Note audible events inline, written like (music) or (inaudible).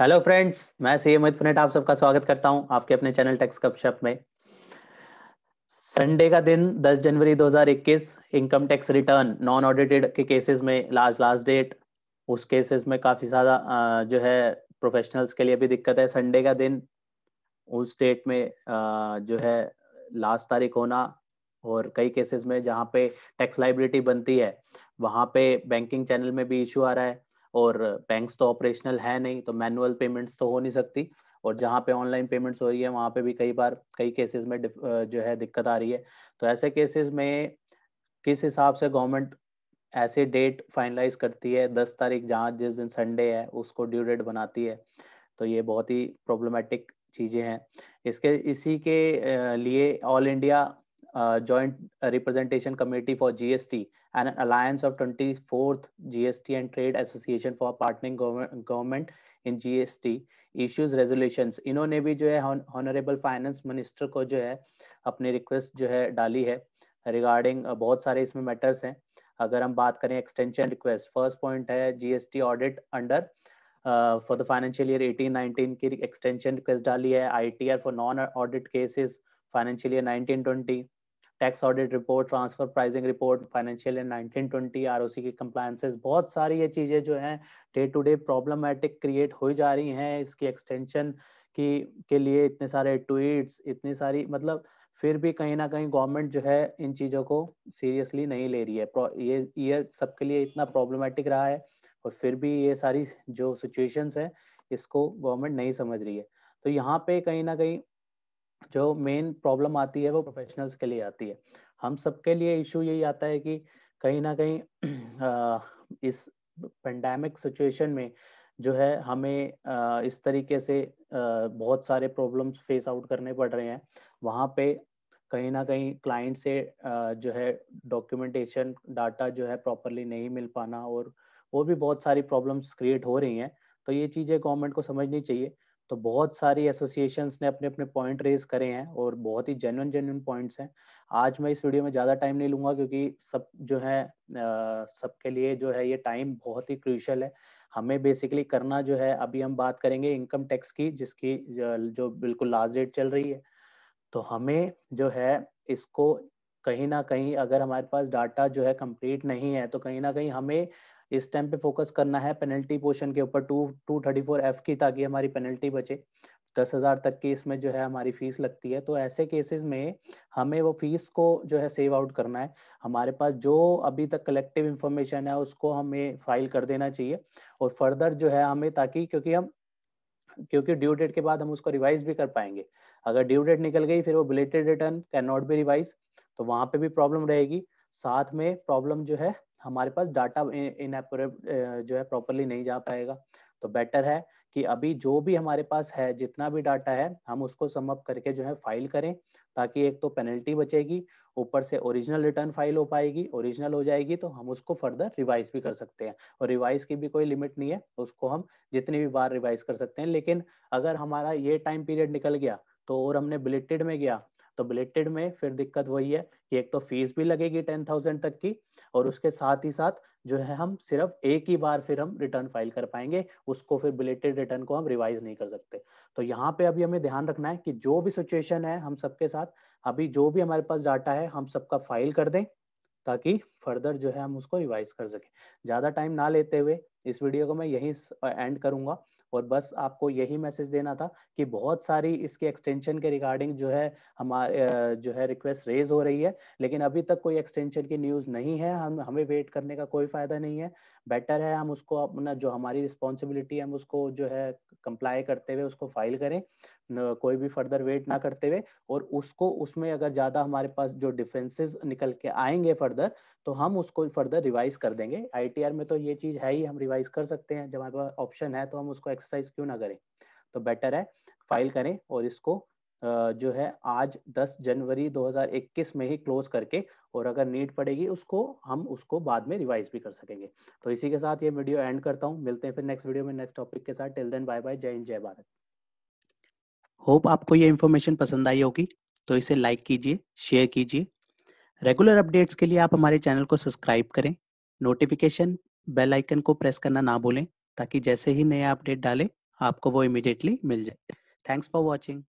Hello friends मैं सी Punnett आप सबका स्वागत करता हूं आपके अपने चैनल टेक्स कपशप में संडे का दिन 10 जनवरी 2021 income tax return non audited के केसेस में लास्ट लास्ट डेट उस केसेस में काफ़ी ज़्यादा जो है प्रोफेशनल्स के लिए भी दिक्कत है संडे का दिन उस डेट में जो है लास्ट तारीख होना और कई केसेस में जहाँ पे टैक्स लाइबिलिटी बनती है वहां पे बैंकिंग चैनल में भी इशू आ रहा है और बैंक्स तो ऑपरेशनल है नहीं तो मैनुअल पेमेंट्स तो हो नहीं सकती और जहाँ पे ऑनलाइन पेमेंट्स हो रही है वहाँ पे भी कई बार कई केसेस में जो है दिक्कत आ रही है तो ऐसे केसेस में किस हिसाब से गवर्नमेंट ऐसे डेट फाइनलाइज करती है दस तारीख जहाँ जिस दिन संडे है उसको ड्यू डेट बनाती है तो ये बहुत ही प्रॉब्लमेटिक चीज़ें हैं इसके इसी के लिए all India Joint Representation Committee for GST and an alliance of 24th GST and Trade Association for partnering gov government in gst issues resolutions इन्होंने भी जो है honorable finance minister को जो है अपनी request जो है डाली है regarding बहुत सारे इसमें matters हैं अगर हम बात करें extension request first point है gst audit under for the financial year 18 19 की एक्सटेंशन रिक्वेस्ट डाली है ITR for non audit cases financial year 19 20 tax audit report transfer pricing report financial in 1920 ROC की कंप्लायंसेस बहुत सारी ये चीजें जो हैं day to day problematic create हो जा रही हैं इसकी एक्सटेंशन की के लिए इतने सारे ट्वीट्स इतनी सारी मतलब फिर भी कहीं ना कहीं गवर्नमेंट जो है इन चीज़ों को सीरियसली नहीं ले रही है ये ईयर सबके लिए इतना प्रॉब्लमेटिक रहा है और फिर भी ये सारी जो सिचुएशंस है इसको गवर्नमेंट नहीं समझ रही है तो यहाँ पे कहीं ना कहीं जो मेन प्रॉब्लम आती है वो प्रोफेशनल्स के लिए आती है हम सबके लिए इशू यही आता है कि कहीं ना कहीं (clears throat) इस पेंडेमिक सिचुएशन में जो है हमें इस तरीके से बहुत सारे प्रॉब्लम्स फेस आउट करने पड़ रहे हैं वहाँ पे कहीं ना कहीं क्लाइंट से जो है डॉक्यूमेंटेशन डाटा जो है प्रॉपरली नहीं मिल पाना और वो भी बहुत सारी प्रॉब्लम्स क्रिएट हो रही हैं तो ये चीज़ें गवर्नमेंट को समझनी चाहिए तो बहुत सारी एसोसिएशन ने अपने अपने पॉइंट रेज करे हैं और बहुत ही जेन्यून जेन्यून पॉइंट हैं आज मैं इस वीडियो में ज़्यादा टाइम नहीं लूंगा क्योंकि सब जो है सबके लिए जो है ये टाइम बहुत ही क्रूशल है हमें बेसिकली करना जो है अभी हम बात करेंगे इनकम टैक्स की जिसकी जो बिल्कुल लास्ट डेट चल रही है तो हमें जो है इसको कहीं ना कहीं अगर हमारे पास डाटा जो है कंप्लीट नहीं है तो कहीं ना कहीं हमें इस टाइम पे फोकस करना है पेनल्टी पोर्शन के ऊपर two two thirty four F की ताकि हमारी पेनल्टी बचे दस हज़ार तक की इसमें जो है हमारी फीस लगती है तो ऐसे केसेस में हमें वो फीस को जो है सेव आउट करना है हमारे पास जो अभी तक कलेक्टिव इन्फॉर्मेशन है उसको हमें फाइल कर देना चाहिए और फर्दर जो है हमें ताकि क्योंकि हम क्योंकि ड्यू डेट के बाद हम उसको रिवाइज भी कर पाएंगे अगर ड्यू डेट निकल गई फिर वो belated return can not be revise तो वहाँ पे भी प्रॉब्लम रहेगी साथ में प्रॉब्लम जो है हमारे पास डाटा इन जो है प्रॉपरली नहीं जा पाएगा तो बेटर है कि अभी जो भी हमारे पास है जितना भी डाटा है हम उसको समअप करके जो है फाइल करें ताकि एक तो पेनल्टी बचेगी ऊपर से ओरिजिनल रिटर्न फाइल हो पाएगी ओरिजिनल हो जाएगी तो हम उसको फर्दर रिवाइज भी कर सकते हैं और रिवाइज की भी कोई लिमिट नहीं है उसको हम जितनी भी बार रिवाइज कर सकते हैं लेकिन अगर हमारा ये टाइम पीरियड निकल गया तो और हमने बुलेटेड में गया तो बिलेटेड में फिर दिक्कत वही है कि एक तो फीस भी लगेगी टेन थाउजेंड तक की और हम्म। उसके साथ ही साथ जो है हम सिर्फ एक ही बार फिर हम रिटर्न फाइल कर पाएंगे उसको फिर बिलेटेड रिटर्न को हम रिवाइज नहीं कर सकते तो यहाँ पे अभी हमें ध्यान रखना है कि जो भी सिचुएशन है हम सबके साथ अभी जो भी हमारे पास डाटा है हम सबका फाइल कर दें ताकि फर्दर जो है हम उसको रिवाइज कर सके ज़्यादा टाइम ना लेते हुए इस वीडियो को मैं यही एंड करूंगा और बस आपको यही मैसेज देना था कि बहुत सारी इसके एक्सटेंशन के रिगार्डिंग जो है हमारे जो है रिक्वेस्ट रेज हो रही है लेकिन अभी तक कोई एक्सटेंशन की न्यूज़ नहीं है हम हमें वेट करने का कोई फायदा नहीं है बेटर है हम उसको अपना जो हमारी रिस्पॉन्सिबिलिटी है हम उसको जो है कंप्लाई करते हुए उसको फाइल करें कोई भी फर्दर वेट ना करते हुए और उसको उसमें अगर ज़्यादा हमारे पास जो डिफरेंसेस निकल के आएंगे फर्दर तो हम उसको फर्दर रिवाइज कर देंगे आईटीआर में तो ये चीज़ है ही हम रिवाइज कर सकते हैं जब हमारे पास ऑप्शन है तो हम उसको एक्सरसाइज क्यों ना करें तो बेटर है फाइल करें और इसको जो है आज 10 जनवरी 2021 में ही क्लोज करके और अगर नीट पड़ेगी उसको हम उसको बाद में रिवाइज भी कर सकेंगे तो इसी के साथ ये वीडियो एंड करता हूँ मिलते हैं फिर नेक्स्ट वीडियो में नेक्स्ट टॉपिक के साथ टिल देन बाय बाय जय हिंद जय भारत होप आपको ये इन्फॉर्मेशन पसंद आई होगी तो इसे लाइक कीजिए शेयर कीजिए रेगुलर अपडेट्स के लिए आप हमारे चैनल को सब्सक्राइब करें नोटिफिकेशन बेल आइकन को प्रेस करना ना भूलें ताकि जैसे ही नया अपडेट डाले आपको वो इमिडिएटली मिल जाए थैंक्स फॉर वॉचिंग